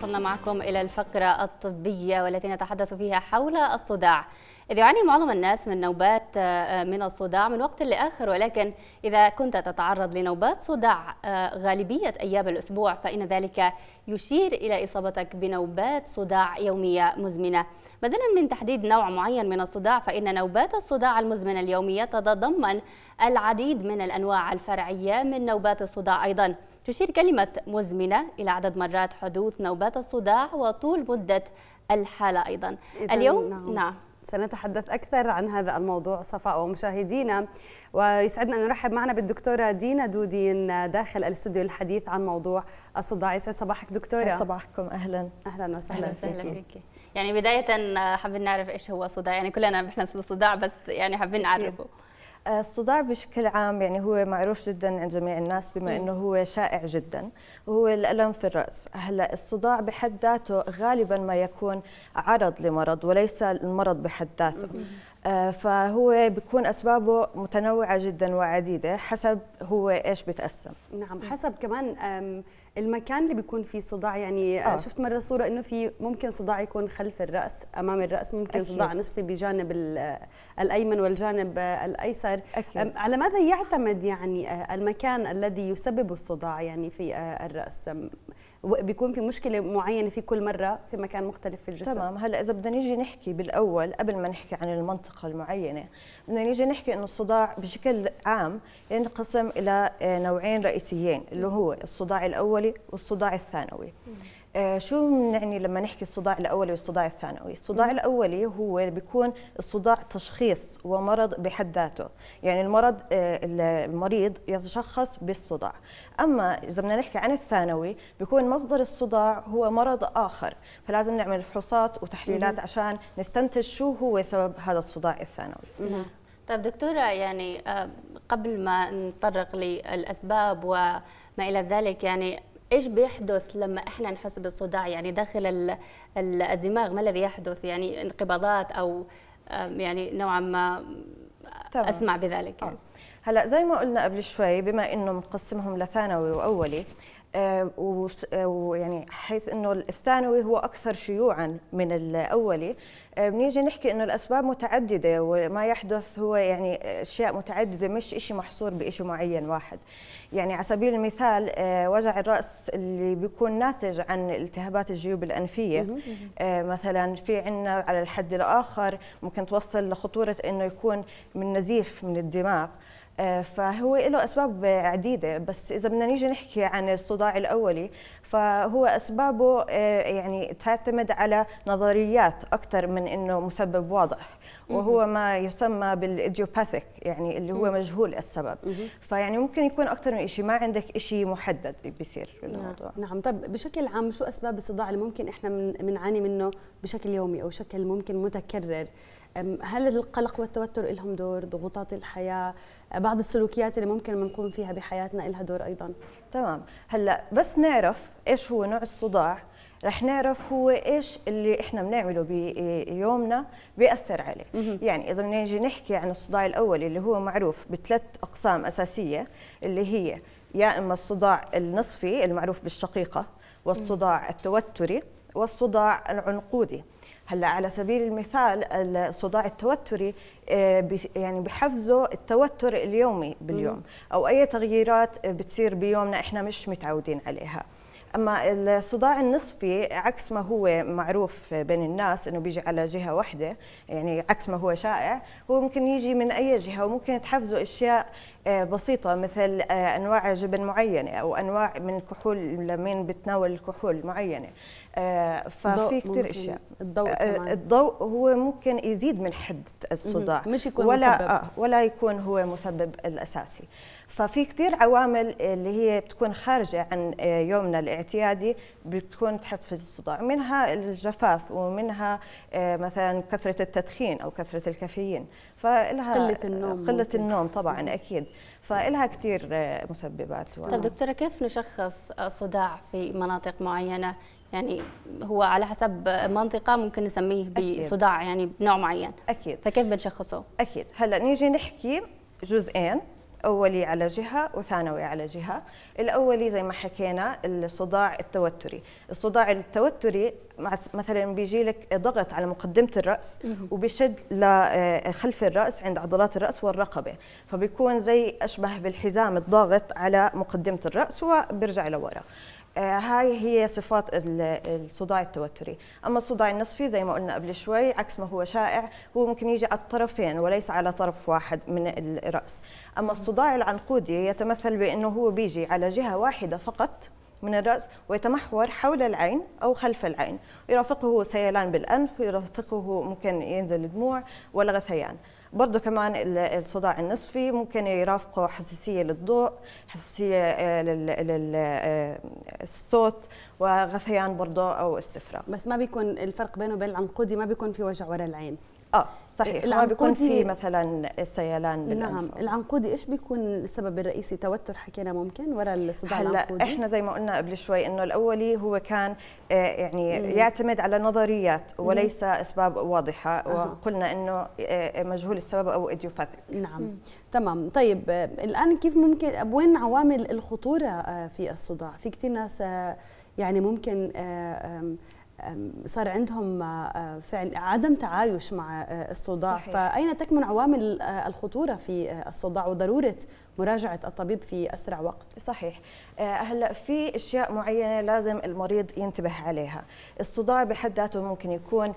وصلنا معكم إلى الفقرة الطبية والتي نتحدث فيها حول الصداع إذ يعاني معظم الناس من نوبات آه، من الصداع من وقت لآخر ولكن إذا كنت تتعرض لنوبات صداع آه، غالبية أيام الأسبوع فإن ذلك يشير إلى إصابتك بنوبات صداع يومية مزمنة بدلا من تحديد نوع معين من الصداع فإن نوبات الصداع المزمنة اليومية تتضمن العديد من الأنواع الفرعية من نوبات الصداع أيضاً تشير كلمة مزمنة إلى عدد مرات حدوث نوبات الصداع وطول مدة الحالة أيضا اليوم نعم, نعم. سنتحدث أكثر عن هذا الموضوع صفاء ومشاهدينا ويسعدنا أن نرحب معنا بالدكتورة دينا دودين داخل الاستوديو الحديث عن موضوع الصداع يسعد صباحك دكتورة صباحكم أهلا أهلا وسهلا أهلا فيكي. أهلا فيكي. يعني بداية حابين نعرف إيش هو الصداع يعني كلنا نحن بالصداع بس يعني حابين نعرفه الصداع بشكل عام يعني هو معروف جدا عند جميع الناس بما إيه. انه هو شائع جدا وهو الالم في الراس هلا الصداع بحد ذاته غالبا ما يكون عرض لمرض وليس المرض بحد ذاته إيه. آه، فهو بيكون اسبابه متنوعه جدا وعديده حسب هو ايش بتقسم نعم حسب كمان المكان اللي بيكون فيه صداع يعني آه،, آه. شفت مره صوره انه في ممكن صداع يكون خلف الراس امام الراس ممكن أكيد. صداع نصفي بجانب آه، الايمن والجانب الايسر أكيد. على ماذا يعتمد يعني المكان الذي يسبب الصداع يعني في الراس بيكون في مشكله معينه في كل مره في مكان مختلف في الجسم تمام هلا اذا بدنا نيجي نحكي بالاول قبل ما نحكي عن المنطقه المعينه بدنا نيجي نحكي انه الصداع بشكل عام ينقسم الى آه، نوعين رئيسيين اللي هو الصداع الاولي والصداع الثانوي آه، شو بنعني لما نحكي الصداع الاولي والصداع الثانوي؟ الصداع الاولي هو بيكون الصداع تشخيص ومرض بحد ذاته، يعني المرض آه، المريض يتشخص بالصداع، اما اذا بدنا نحكي عن الثانوي بيكون مصدر الصداع هو مرض اخر، فلازم نعمل فحوصات وتحليلات عشان نستنتج شو هو سبب هذا الصداع الثانوي. طيب دكتورة يعني آه، قبل ما نتطرق للأسباب وما إلى ذلك يعني ايش بيحدث لما احنا نحس بالصداع يعني داخل الدماغ ما الذي يحدث يعني انقباضات او يعني نوعا ما طبعا. اسمع بذلك يعني. هلا زي ما قلنا قبل شوي بما انه مقسمهم لثانوي واولي آه، ويعني حيث انه الثانوي هو اكثر شيوعا من الاولي آه، بنيجي نحكي انه الاسباب متعدده وما يحدث هو يعني اشياء متعدده مش شيء محصور بشيء معين واحد يعني على سبيل المثال آه، وجع الراس اللي بيكون ناتج عن التهابات الجيوب الانفيه مثلا في عندنا على الحد الاخر ممكن توصل لخطوره انه يكون من نزيف من الدماغ آه، فهو له أسباب عديدة بس إذا بدنا نيجي نحكي عن الصداع الأولي فهو أسبابه آه، يعني تعتمد على نظريات أكثر من أنه مسبب واضح وهو ما يسمى بالايديوباثيك يعني اللي هو مجهول السبب فيعني ممكن يكون أكثر من شيء ما عندك شيء محدد بيصير بالموضوع نعم طيب بشكل عام شو أسباب الصداع اللي ممكن إحنا بنعاني من منه بشكل يومي أو بشكل ممكن متكرر هل القلق والتوتر لهم دور ضغوطات الحياه أه، بعض السلوكيات اللي ممكن بنقوم فيها بحياتنا لها دور ايضا تمام هلا بس نعرف ايش هو نوع الصداع رح نعرف هو ايش اللي احنا بنعمله بيومنا آه، بياثر عليه مهم. يعني اذا بنيجي نحكي عن الصداع الاول اللي هو معروف بثلاث اقسام اساسيه اللي هي يا اما الصداع النصفي المعروف بالشقيقه والصداع التوتري والصداع العنقودي هلا على سبيل المثال الصداع التوتري آه، يعني بحفزه التوتر اليومي باليوم او اي تغييرات بتصير بيومنا احنا مش متعودين عليها اما الصداع النصفي عكس ما هو معروف بين الناس انه بيجي على جهه واحده يعني عكس ما هو شائع هو ممكن يجي من اي جهه وممكن تحفزه اشياء آه، بسيطة مثل آه، أنواع جبن معينة أو أنواع من كحول لمين بتناول الكحول معينة آه، ففي كثير أشياء الضوء كمان. الضوء هو ممكن يزيد من حده الصداع مش يكون ولا مسبب. ولا يكون هو مسبب الأساسي ففي كثير عوامل اللي هي بتكون خارجة عن آه، يومنا الاعتيادي بتكون تحفز الصداع منها الجفاف ومنها آه، مثلا كثرة التدخين أو كثرة الكافيين فلها قلة النوم قلة النوم طبعا أكيد فإلها كثير آه، مسببات و... طب دكتورة كيف نشخص الصداع في مناطق معينة يعني هو على حسب منطقة ممكن نسميه بصداع يعني بنوع معين أكيد فكيف بنشخصه؟ أكيد هلا نيجي نحكي جزئين أولي على جهة وثانوي على جهة الأولي زي ما حكينا الصداع التوتري الصداع التوتري مثلا بيجي لك ضغط على مقدمة الرأس وبيشد لخلف آه، الرأس عند عضلات الرأس والرقبة فبيكون زي أشبه بالحزام الضاغط على مقدمة الرأس وبرجع لورا آه، هاي هي صفات الصداع التوتري أما الصداع النصفي زي ما قلنا قبل شوي عكس ما هو شائع هو ممكن يجي على الطرفين وليس على طرف واحد من الرأس أما الصداع العنقودي يتمثل بأنه هو بيجي على جهة واحدة فقط من الرأس ويتمحور حول العين أو خلف العين يرافقه سيلان بالأنف يرافقه ممكن ينزل دموع ولا غثيان برضه كمان الصداع النصفي ممكن يرافقه حساسية للضوء حساسية آه، للصوت آه، وغثيان برضه أو استفراغ بس ما بيكون الفرق بينه وبين العنقودي ما بيكون في وجع وراء العين اه صحيح ما بيكون في مثلا السيلان بالأنف نعم العنقودي ايش بيكون السبب الرئيسي توتر حكينا ممكن وراء الصداع العنقودي هلا احنا زي ما قلنا قبل شوي انه الاولي هو كان آه، يعني مم. يعتمد على نظريات وليس مم. اسباب واضحه أه. وقلنا انه آه، مجهول السبب او ايديوباثيك نعم مم. تمام طيب آه، الان كيف ممكن وين عوامل الخطوره في الصداع في كثير ناس يعني ممكن صار عندهم آه، فعل عدم تعايش مع آه، الصداع صحيح. فأين تكمن عوامل آه، الخطورة في الصداع وضرورة مراجعة الطبيب في أسرع وقت صحيح هلا في أشياء معينة لازم المريض ينتبه عليها الصداع بحد ذاته ممكن يكون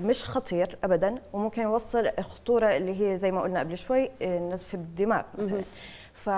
مش خطير أبدا وممكن يوصل خطورة اللي هي زي ما قلنا قبل شوي نزف الدماغ ف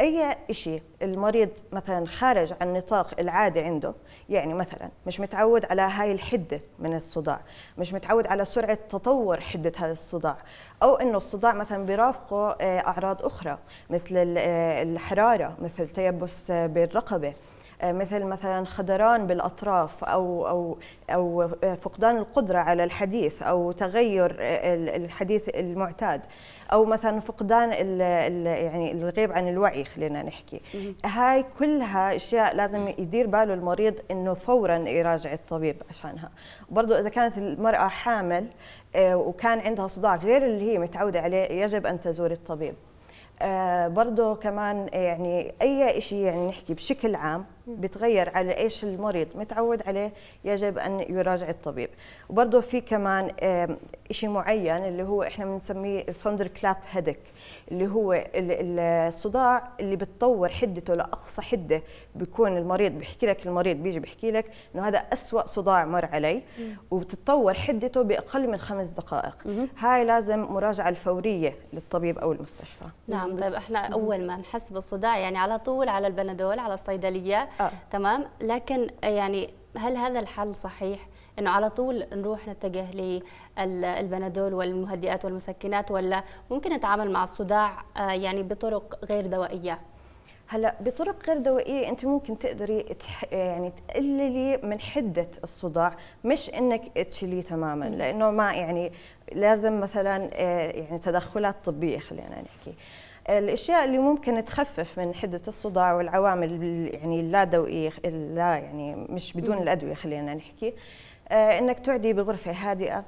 اي شيء المريض مثلا خارج عن نطاق العاده عنده يعني مثلا مش متعود على هاي الحده من الصداع مش متعود على سرعه تطور حده هذا الصداع او انه الصداع مثلا بيرافقه آه، اعراض اخرى مثل آه، الحراره مثل تيبس آه، بالرقبه آه، مثل مثلا خدران بالاطراف او او او آه، فقدان القدره على الحديث او تغير آه، الحديث المعتاد او مثلا فقدان الـ الـ يعني الغيب عن الوعي خلينا نحكي هاي كلها اشياء لازم يدير باله المريض انه فورا يراجع الطبيب عشانها برضه اذا كانت المراه حامل وكان عندها صداع غير اللي هي متعوده عليه يجب ان تزور الطبيب برضه كمان يعني اي شيء يعني نحكي بشكل عام بتغير على ايش المريض متعود عليه يجب ان يراجع الطبيب وبرضه في كمان شيء معين اللي هو احنا بنسميه ثندر كلاب هيدك اللي هو الصداع اللي بتطور حدته لاقصى حده بيكون المريض بيحكي لك المريض بيجي بيحكي لك انه هذا اسوا صداع مر علي وبتتطور حدته باقل من خمس دقائق هاي لازم مراجعه الفوريه للطبيب او المستشفى نعم طيب احنا اول ما نحس بالصداع يعني على طول على البنادول على الصيدليه آه. تمام لكن يعني هل هذا الحل صحيح انه على طول نروح نتجه للبنادول والمهدئات والمسكنات ولا ممكن نتعامل مع الصداع آه، يعني بطرق غير دوائيه هلا بطرق غير دوائيه انت ممكن تقدري تح... يعني تقللي من حده الصداع مش انك تشيليه تماما لانه ما يعني لازم مثلا آه، يعني تدخلات طبيه خلينا نحكي الاشياء اللي ممكن تخفف من حده الصداع والعوامل يعني اللا دوائيه لا يعني مش بدون الادويه خلينا نحكي آه، انك تعدي بغرفه هادئه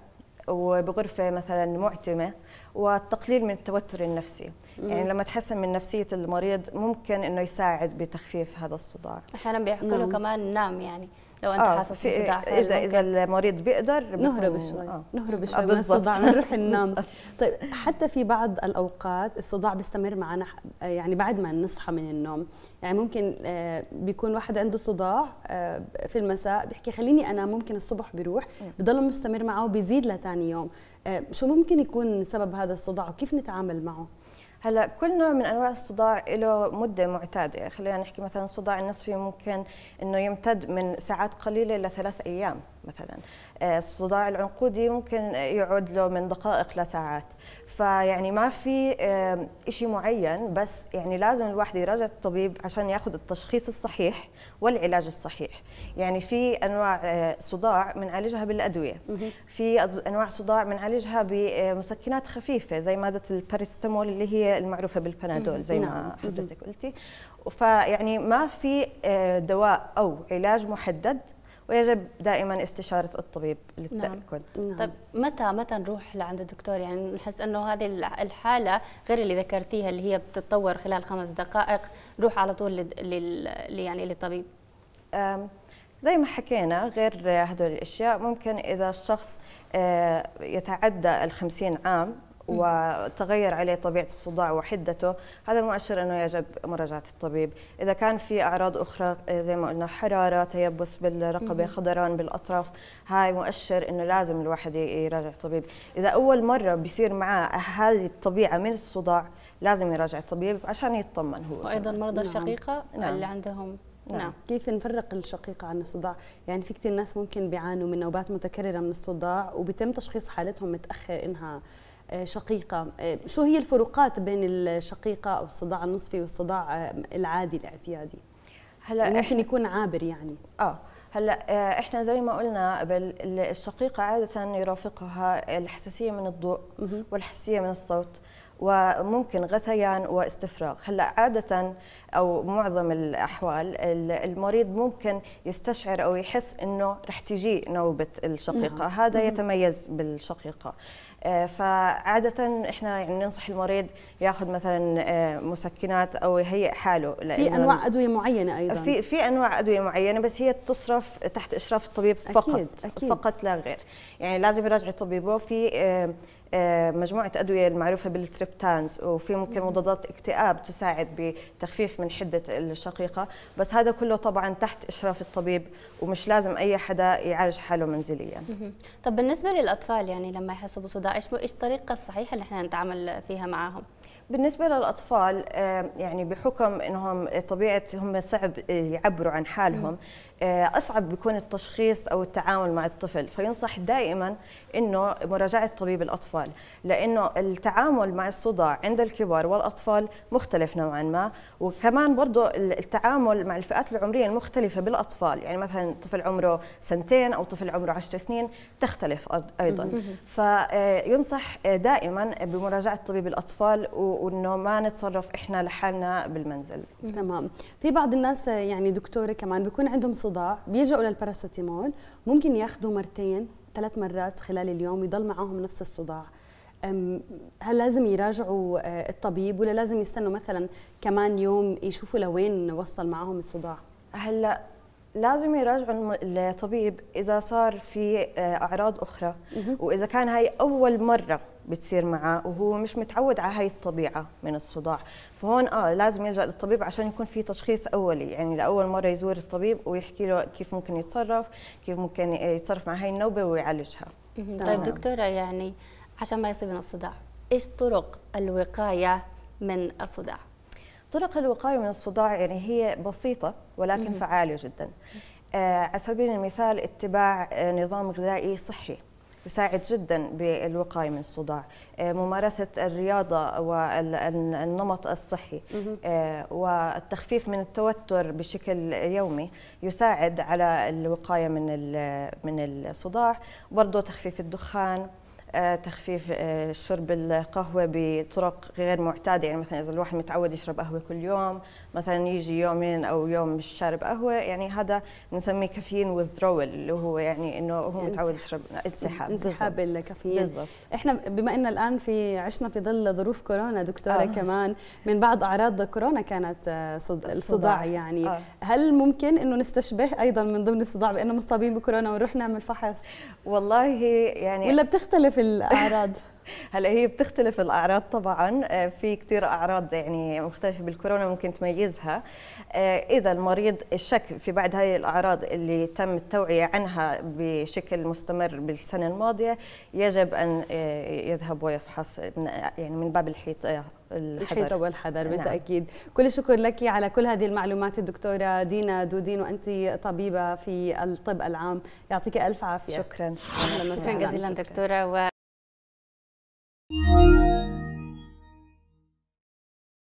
وبغرفه مثلا معتمه والتقليل من التوتر النفسي يعني مم. يعني لما تحسن من نفسيه المريض ممكن انه يساعد بتخفيف هذا الصداع احيانا بيحكوا له نعم. كمان نام يعني لو انت آه حاسس بصداع اذا ممكن. اذا المريض بيقدر نهرب شوي آه. نهرب شوي آه، من الصداع نروح ننام طيب حتى في بعض الاوقات الصداع بيستمر معنا يعني بعد ما نصحى من النوم يعني ممكن آه، بيكون واحد عنده صداع آه، في المساء بيحكي خليني انام ممكن الصبح بيروح بضل مستمر معه وبيزيد لثاني يوم شو ممكن يكون سبب هذا الصداع وكيف نتعامل معه هلا كل نوع من انواع الصداع له مده معتاده خلينا نحكي مثلا الصداع النصفي ممكن انه يمتد من ساعات قليله ثلاث ايام مثلا آه، الصداع العنقودي ممكن يعود له من دقائق لساعات فيعني ما في آه، شيء معين بس يعني لازم الواحد يراجع الطبيب عشان ياخذ التشخيص الصحيح والعلاج الصحيح يعني في انواع آه، صداع بنعالجها بالادويه في انواع صداع بنعالجها بمسكنات خفيفه زي ماده الباراسيتامول اللي هي المعروفه بالبنادول زي ما نعم. حضرتك قلتي فيعني ما في دواء او علاج محدد ويجب دائما استشاره الطبيب للتاكد نعم. نعم. طيب متى متى نروح لعند الدكتور يعني نحس انه هذه الحاله غير اللي ذكرتيها اللي هي بتتطور خلال خمس دقائق نروح على طول لل يعني للطبيب زي ما حكينا غير هدول الاشياء ممكن اذا الشخص آه، يتعدى الخمسين عام وتغير عليه طبيعة الصداع وحدته هذا مؤشر أنه يجب مراجعة الطبيب إذا كان في أعراض أخرى إيه، زي ما قلنا حرارة تيبس بالرقبة خضران بالأطراف هاي مؤشر أنه لازم الواحد يراجع الطبيب إذا أول مرة بيصير معه هذه الطبيعة من الصداع لازم يراجع الطبيب عشان يطمن هو وأيضا مرضى نعم. الشقيقة نعم. اللي عندهم نعم. نعم كيف نفرق الشقيقة عن الصداع يعني في كثير ناس ممكن بيعانوا من نوبات متكررة من الصداع وبتم تشخيص حالتهم متأخر إنها آه، شقيقة آه، شو هي الفروقات بين الشقيقة أو الصداع النصفي والصداع آه، العادي الاعتيادي هلا يعني ممكن يكون عابر يعني اه هلا احنا زي ما قلنا قبل الشقيقه عاده يرافقها الحساسيه من الضوء والحساسيه من الصوت وممكن غثيان واستفراغ هلا عاده او معظم الاحوال المريض ممكن يستشعر او يحس انه رح تجي نوبه الشقيقه نعم. هذا يتميز بالشقيقه آه، فعاده احنا يعني ننصح المريض ياخذ مثلا آه، مسكنات او يهيئ حاله في انواع ادويه معينه ايضا في في انواع ادويه معينه بس هي تصرف تحت اشراف الطبيب فقط أكيد أكيد. فقط لا غير يعني لازم يراجع طبيبه في آه، آه، مجموعه ادويه المعروفه بالتريبتانز وفي ممكن مضادات اكتئاب تساعد بتخفيف من حده الشقيقه بس هذا كله طبعا تحت اشراف الطبيب ومش لازم اي حدا يعالج حاله منزليا طب بالنسبه للاطفال يعني لما يحسوا بصداع ايش طريقة الطريقه الصحيحه اللي احنا نتعامل فيها معهم؟ بالنسبه للاطفال آه، يعني بحكم انهم طبيعه هم صعب يعبروا عن حالهم آه، اصعب بيكون التشخيص او التعامل مع الطفل فينصح دائما انه مراجعه طبيب الاطفال لانه التعامل مع الصداع عند الكبار والاطفال مختلف نوعا ما وكمان برضه التعامل مع الفئات العمريه المختلفه بالاطفال يعني مثلا طفل عمره سنتين او طفل عمره 10 سنين تختلف ايضا فينصح آه، دائما بمراجعه طبيب الاطفال و وانه ما نتصرف احنا لحالنا بالمنزل تمام في بعض الناس يعني دكتوره كمان بيكون عندهم صداع بيلجأوا للباراسيتامول ممكن ياخذوا مرتين ثلاث مرات خلال اليوم يضل معاهم نفس الصداع هل لازم يراجعوا آه، الطبيب ولا لازم يستنوا مثلا كمان يوم يشوفوا لوين وصل معاهم الصداع هلا لازم يراجعوا الطبيب اذا صار في آه، اعراض اخرى واذا كان هاي اول مره بتصير معه وهو مش متعود على هاي الطبيعه من الصداع فهون اه لازم يلجا للطبيب عشان يكون في تشخيص اولي يعني لاول مره يزور الطبيب ويحكي له كيف ممكن يتصرف كيف ممكن آه، يتصرف مع هاي النوبه ويعالجها طيب دكتوره يعني عشان ما يصيبنا الصداع ايش طرق الوقايه من الصداع طرق الوقايه من الصداع يعني هي بسيطه ولكن فعاله جدا آه، على سبيل المثال اتباع آه، نظام غذائي صحي يساعد جدا بالوقايه من الصداع آه، ممارسه الرياضه والنمط الصحي والتخفيف من التوتر بشكل يومي يساعد على الوقايه من من الصداع برضه تخفيف الدخان آه، تخفيف آه، شرب القهوه بطرق غير معتاده يعني مثلا اذا الواحد متعود يشرب قهوه كل يوم مثلا يجي يومين او يوم مش شارب قهوه يعني هذا بنسميه كافيين وذرول اللي هو يعني انه هو متعود يشرب انسحاب انسحاب الكافيين بالضبط احنا بما ان الان في عشنا في ظل ظروف كورونا دكتوره آه. كمان من بعض اعراض كورونا كانت آه، صد... الصداع يعني آه. هل ممكن انه نستشبه ايضا من ضمن الصداع بانه مصابين بكورونا ونروح نعمل فحص والله يعني ولا بتختلف الاعراض هلا هي بتختلف الاعراض طبعا آه، في كثير اعراض يعني مختلفه بالكورونا ممكن تميزها آه، اذا المريض الشك في بعد هاي الاعراض اللي تم التوعيه عنها بشكل مستمر بالسنه الماضيه يجب ان آه، يذهب ويفحص يعني من باب الحيط الحذر الحيطه والحذر نعم. بالتاكيد كل الشكر لك على كل هذه المعلومات الدكتوره دينا دودين وانت طبيبه في الطب العام يعطيك الف عافيه شكرا شكرا, شكرا جزيلا شكرا. دكتوره و... Música